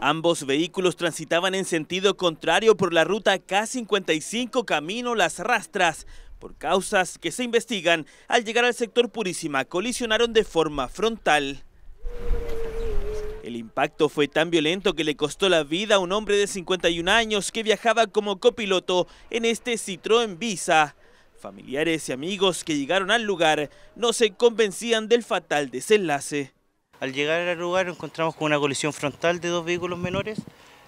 Ambos vehículos transitaban en sentido contrario por la ruta K55 Camino Las Rastras. Por causas que se investigan, al llegar al sector Purísima colisionaron de forma frontal. El impacto fue tan violento que le costó la vida a un hombre de 51 años que viajaba como copiloto en este Citroën Visa. Familiares y amigos que llegaron al lugar no se convencían del fatal desenlace. Al llegar al lugar encontramos con una colisión frontal de dos vehículos menores.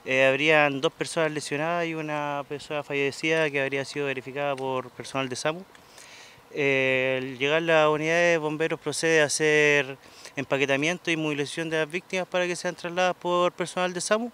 Eh, habrían dos personas lesionadas y una persona fallecida que habría sido verificada por personal de SAMU. Eh, al llegar la unidad de bomberos procede a hacer empaquetamiento y movilización de las víctimas para que sean trasladadas por personal de SAMU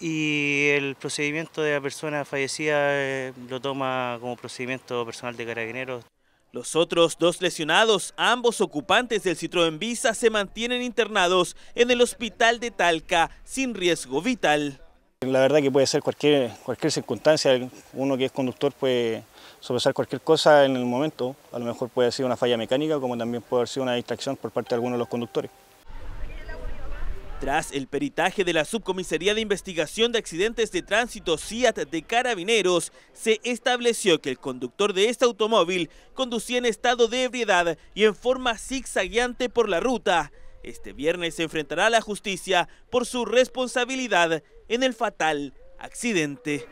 y el procedimiento de la persona fallecida eh, lo toma como procedimiento personal de carabineros. Los otros dos lesionados, ambos ocupantes del Citroën Visa, se mantienen internados en el hospital de Talca sin riesgo vital. La verdad que puede ser cualquier, cualquier circunstancia, uno que es conductor puede sopesar cualquier cosa en el momento, a lo mejor puede ser una falla mecánica como también puede haber sido una distracción por parte de algunos de los conductores. Tras el peritaje de la Subcomisaría de Investigación de Accidentes de Tránsito CIAT de Carabineros, se estableció que el conductor de este automóvil conducía en estado de ebriedad y en forma zigzagueante por la ruta. Este viernes se enfrentará a la justicia por su responsabilidad en el fatal accidente.